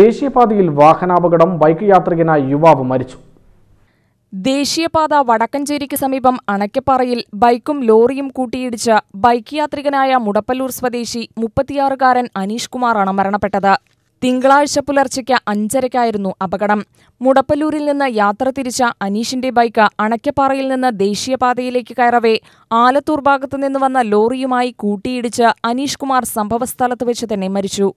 ദേശീയപാതയിൽ വാഹനാപകടം ബൈക്ക് യാത്രികനായ യുവാവ് മരിച്ചു ദേശീയപാത വടക്കഞ്ചേരിക്ക് സമീപം അണക്കപ്പാറയിൽ ബൈക്കും ലോറിയും കൂട്ടിയിടിച്ച ബൈക്ക് യാത്രികനായ മുടപ്പല്ലൂർ സ്വദേശി മുപ്പത്തിയാറുകാരൻ അനീഷ് കുമാറാണ് മരണപ്പെട്ടത് തിങ്കളാഴ്ച പുലർച്ചയ്ക്ക് അഞ്ചരയ്ക്കായിരുന്നു അപകടം മുടപ്പല്ലൂരിൽ നിന്ന് യാത്ര തിരിച്ച അനീഷിന്റെ ബൈക്ക് അണക്കപ്പാറയിൽ നിന്ന് ദേശീയപാതയിലേക്ക് കയറവേ ആലത്തൂർ ഭാഗത്തുനിന്ന് വന്ന ലോറിയുമായി കൂട്ടിയിടിച്ച് അനീഷ് കുമാർ സംഭവസ്ഥലത്ത് വെച്ച് തന്നെ മരിച്ചു